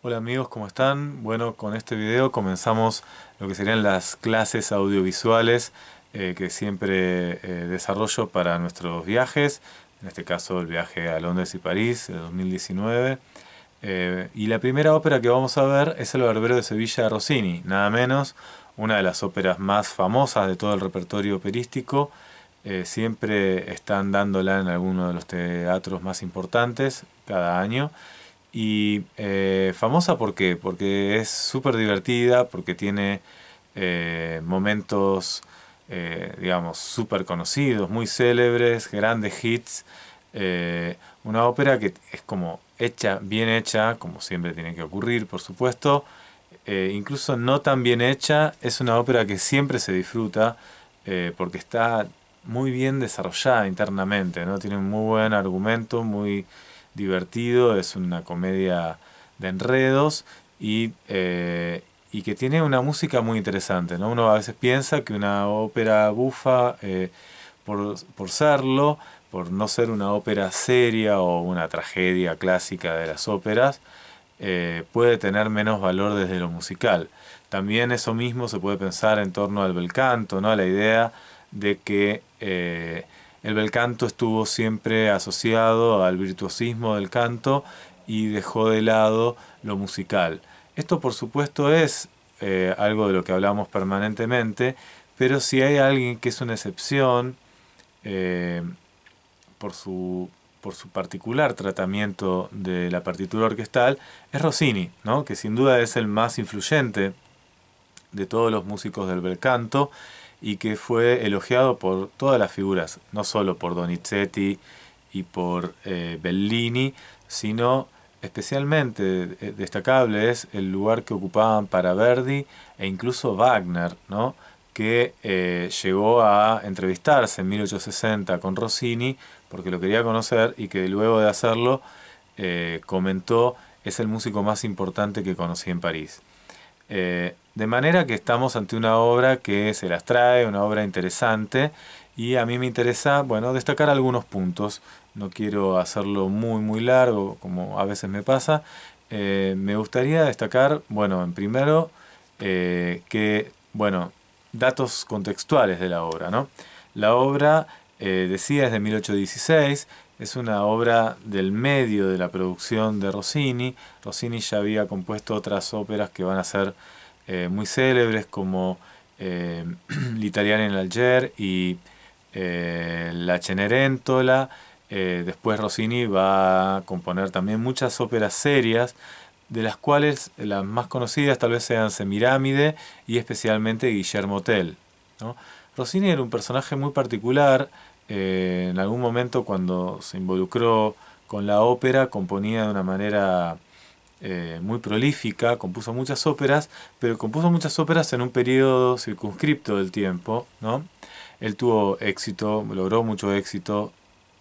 Hola amigos, ¿cómo están? Bueno, con este video comenzamos lo que serían las clases audiovisuales eh, que siempre eh, desarrollo para nuestros viajes, en este caso el viaje a Londres y París de 2019. Eh, y la primera ópera que vamos a ver es El Barbero de Sevilla de Rossini, nada menos, una de las óperas más famosas de todo el repertorio operístico. siempre están dándola en alguno de los teatros más importantes cada año. Y eh, famosa ¿por Porque es súper divertida, porque tiene eh, momentos, eh, digamos, súper conocidos, muy célebres, grandes hits. una ópera que es como hecha, bien hecha, como siempre tiene que ocurrir, por supuesto. incluso no tan bien hecha, es una ópera que siempre se disfruta porque está muy bien desarrollada internamente, ¿no? Tiene un muy buen argumento, muy divertido, es una comedia de enredos y, eh, y que tiene una música muy interesante. ¿no? Uno a veces piensa que una ópera bufa, eh, por, serlo, por no ser una ópera seria o una tragedia clásica de las óperas, eh, puede tener menos valor desde lo musical. También eso mismo se puede pensar en torno al bel canto, ¿no? la idea de que el bel canto estuvo siempre asociado al virtuosismo del canto y dejó de lado lo musical. Esto por supuesto es eh, algo de lo que hablamos permanentemente, pero si hay alguien que es una excepción eh, por, su, por su particular tratamiento de la partitura orquestal, es Rossini, que sin duda es el más influyente de todos los músicos del bel canto y que fue elogiado por todas las figuras, no solo por Donizetti y por eh, Bellini, sino especialmente eh, destacable es el lugar que ocupaban para Verdi e incluso Wagner, ¿no? que eh, llegó a entrevistarse en 1860 con Rossini porque lo quería conocer y que luego de hacerlo comentó es el músico más importante que conocí en París. De manera que estamos ante una obra que se las trae, una obra interesante, y a mí me interesa, bueno, destacar algunos puntos. No quiero hacerlo muy, muy largo, como a veces me pasa. Eh, me gustaría destacar, bueno, en primero, eh, que, bueno, datos contextuales de la obra, ¿no? La obra, eh, decía, es de 1816, es una obra del medio de la producción de Rossini. Rossini ya había compuesto otras óperas que van a ser eh, muy célebres como eh, en Alger y eh, La Cenerentola. Eh, después Rossini va a componer también muchas óperas serias, de las cuales las más conocidas tal vez sean Semiramide y especialmente Guillermo Tell. Rossini era un personaje muy particular. en algún momento cuando se involucró con la ópera componía de una manera eh, muy prolífica, compuso muchas óperas, pero compuso muchas óperas en un periodo circunscripto del tiempo, ¿no? Él tuvo éxito, logró mucho éxito,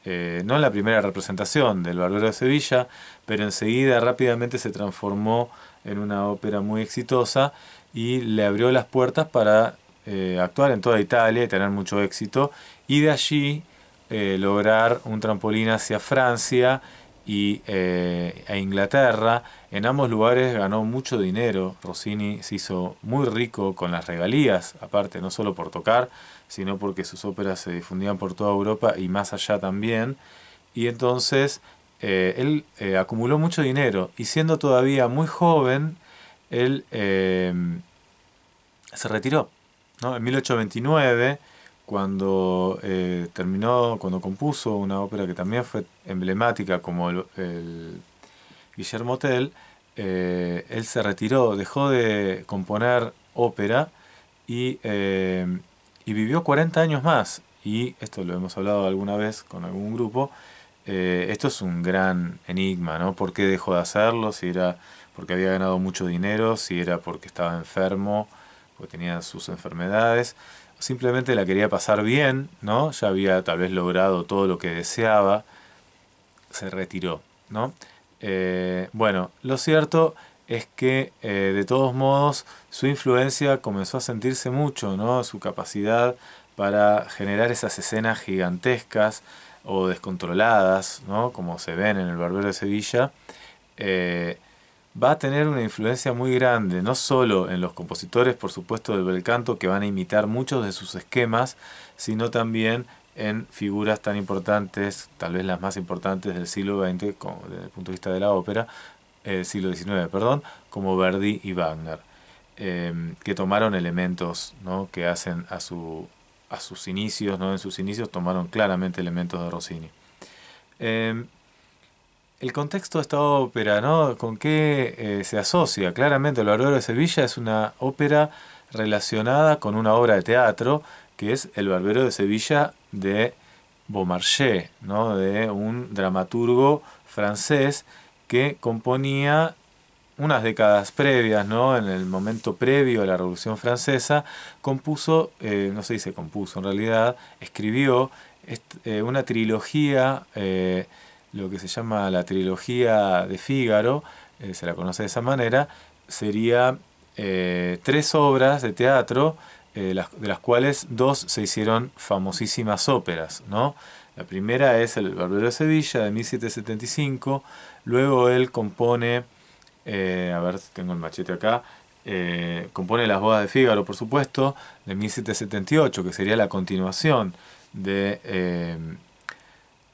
eh, no en la primera representación del Barbero de Sevilla, pero enseguida rápidamente se transformó en una ópera muy exitosa y le abrió las puertas para eh, actuar en toda Italia y tener mucho éxito, y de allí lograr un trampolín hacia Francia y eh, a Inglaterra. En ambos lugares ganó mucho dinero. Rossini se hizo muy rico con las regalías, aparte no solo por tocar, sino porque sus óperas se difundían por toda Europa y más allá también. Y entonces eh, él eh, acumuló mucho dinero y siendo todavía muy joven, él se retiró. En 1829 cuando eh, terminó, cuando compuso una ópera que también fue emblemática como el, Guillermo Tell, eh, él se retiró, dejó de componer ópera y, eh, y, vivió 40 años más. Y esto lo hemos hablado alguna vez con algún grupo. esto es un gran enigma, ¿no? ¿Por qué dejó de hacerlo? Si era porque había ganado mucho dinero, si era porque estaba enfermo, porque tenía sus enfermedades simplemente la quería pasar bien, ¿no? Ya había tal vez logrado todo lo que deseaba, se retiró, ¿no? Eh, bueno, lo cierto es que eh, de todos modos su influencia comenzó a sentirse mucho, ¿no? Su capacidad para generar esas escenas gigantescas o descontroladas, ¿no? Como se ven en el Barbero de Sevilla, eh, va a tener una influencia muy grande, no solo en los compositores, por supuesto, del bel canto, que van a imitar muchos de sus esquemas, sino también en figuras tan importantes, tal vez las más importantes del siglo XX, desde el punto de vista de la ópera, del eh, siglo XIX, perdón, como Verdi y Wagner, em, que tomaron elementos que hacen a, su, a sus inicios, ¿no? en sus inicios tomaron claramente elementos de Rossini. Em, el contexto de esta ópera, ¿no? ¿Con qué eh, se asocia? Claramente, El Barbero de Sevilla es una ópera relacionada con una obra de teatro que es El Barbero de Sevilla de Beaumarchais, ¿no? De un dramaturgo francés que componía unas décadas previas, ¿no? En el momento previo a la Revolución Francesa, compuso, eh, no sé si se compuso en realidad, escribió eh, una trilogía lo que se llama la trilogía de Fígaro, eh, se la conoce de esa manera, sería eh, tres obras de teatro, eh, de las cuales dos se hicieron famosísimas óperas, ¿no? La primera es El Barbero de Sevilla de 1775, luego él compone, a ver, tengo el machete acá, compone Las bodas de Fígaro, por supuesto, de 1778, que sería la continuación de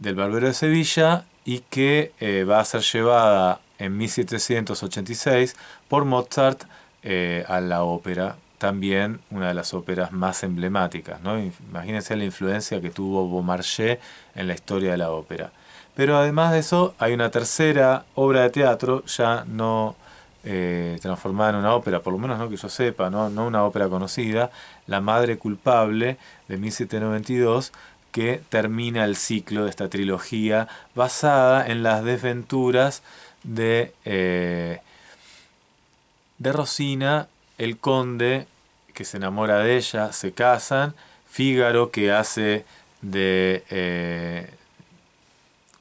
del Barbero de Sevilla y que eh, va a ser llevada en 1786 por Mozart eh, a la ópera, también una de las óperas más emblemáticas. ¿no? Imagínense la influencia que tuvo Beaumarchais en la historia de la ópera. Pero además de eso, hay una tercera obra de teatro, ya no eh, transformada en una ópera, por lo menos no que yo sepa, no, no una ópera conocida, La Madre Culpable de 1792 que termina el ciclo de esta trilogía basada en las desventuras de, eh, de Rosina, el conde que se enamora de ella, se casan, Fígaro que hace de, eh,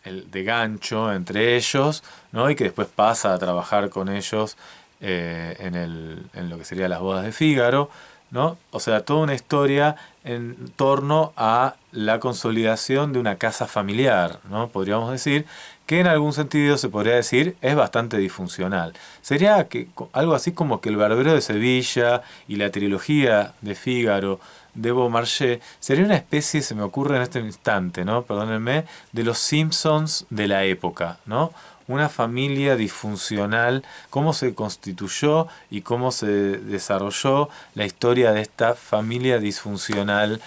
el, de gancho entre ellos, ¿no? y que después pasa a trabajar con ellos eh, en, el, en lo que sería las bodas de Fígaro. ¿no? O sea, toda una historia en torno a la consolidación de una casa familiar, ¿no? Podríamos decir, que en algún sentido se podría decir es bastante disfuncional. Sería que, algo así como que el Barbero de Sevilla y la trilogía de Fígaro de Beaumarchais sería una especie, se me ocurre en este instante, ¿no? Perdónenme, de los Simpsons de la época, ¿no? una familia disfuncional, cómo se constituyó y cómo se desarrolló la historia de esta familia disfuncional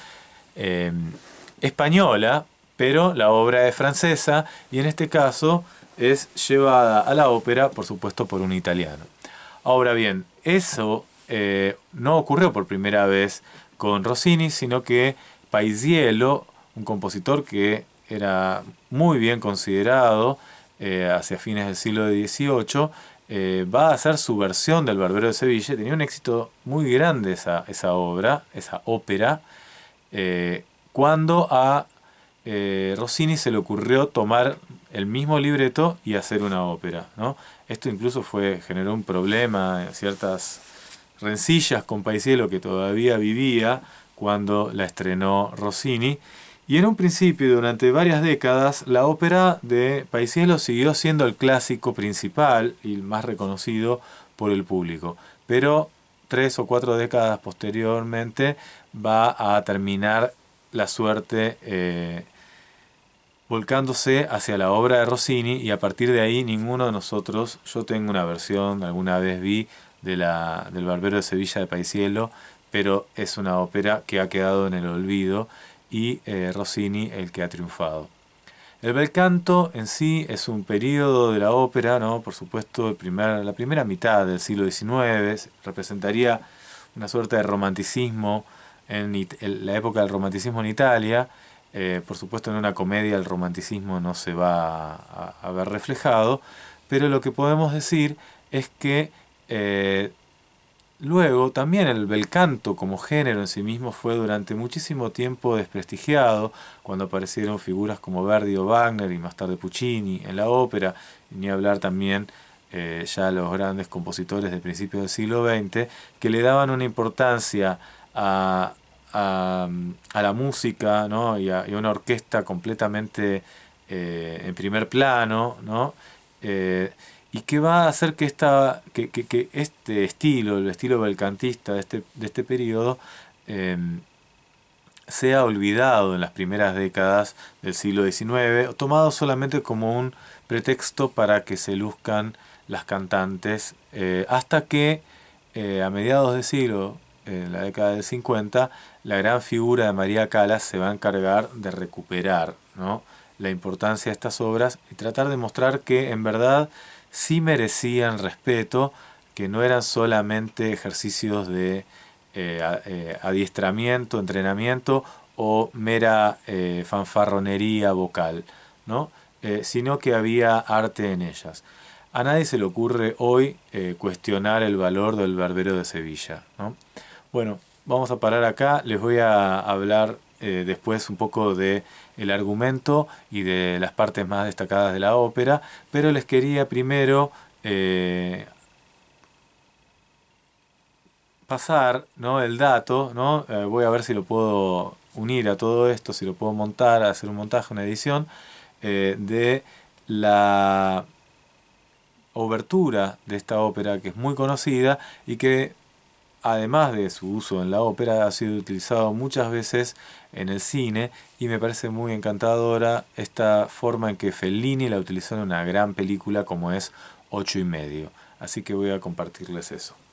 eh, española, pero la obra es francesa y en este caso es llevada a la ópera, por supuesto, por un italiano. Ahora bien, eso eh, no ocurrió por primera vez con Rossini, sino que Paisiello, un compositor que era muy bien considerado, eh, hacia fines del siglo XVIII, eh, va a hacer su versión del Barbero de Sevilla. Tenía un éxito muy grande esa, esa obra, esa ópera, eh, cuando a Rossini se le ocurrió tomar el mismo libreto y hacer una ópera. Esto incluso fue, generó un problema en ciertas rencillas con Paisiello que todavía vivía cuando la estrenó Rossini. Y en un principio, durante varias décadas, la ópera de Paisielo siguió siendo el clásico principal y el más reconocido por el público. Pero tres o cuatro décadas posteriormente va a terminar la suerte eh, volcándose hacia la obra de Rossini y a partir de ahí ninguno de nosotros, yo tengo una versión, alguna vez vi, de la, del Barbero de Sevilla de Paisielo, pero es una ópera que ha quedado en el olvido y eh, Rossini el que ha triunfado. El bel canto en sí es un periodo de la ópera, ¿no? por supuesto, la primera mitad del siglo XIX representaría una suerte de romanticismo en, la época del romanticismo en Italia. Eh, por supuesto, en una comedia el romanticismo no se va a, ver reflejado, pero lo que podemos decir es que eh, Luego, también el, bel canto como género en sí mismo fue durante muchísimo tiempo desprestigiado, cuando aparecieron figuras como Verdi o Wagner y más tarde Puccini en la ópera, ni hablar también eh, ya los grandes compositores de principios del siglo XX, que le daban una importancia a, la música ¿no? y, a, una orquesta completamente eh, en primer plano, ¿no? Eh, y que va a hacer que, esta, que, este estilo, el estilo belcantista de este, este periodo, em, sea olvidado en las primeras décadas del siglo XIX, tomado solamente como un pretexto para que se luzcan las cantantes, eh, hasta que eh, a mediados del siglo, en la década del 50, la gran figura de María Calas se va a encargar de recuperar la importancia de estas obras y tratar de mostrar que en verdad sí merecían respeto, que no eran solamente ejercicios de eh, eh, adiestramiento, entrenamiento o mera eh, fanfarronería vocal, ¿no? sino que había arte en ellas. A nadie se le ocurre hoy cuestionar el valor del barbero de Sevilla. ¿no? Bueno, vamos a parar acá, les voy a hablar eh, después un poco de el argumento y de las partes más destacadas de la ópera, pero les quería primero eh, pasar ¿no? el dato, ¿no? Eh, voy a ver si lo puedo unir a todo esto, si lo puedo montar, hacer un montaje, una edición, de la obertura de esta ópera que es muy conocida y que además de su uso en la ópera, ha sido utilizado muchas veces en el cine y me parece muy encantadora esta forma en que Fellini la utilizó en una gran película como es Ocho y medio. Así que voy a compartirles eso.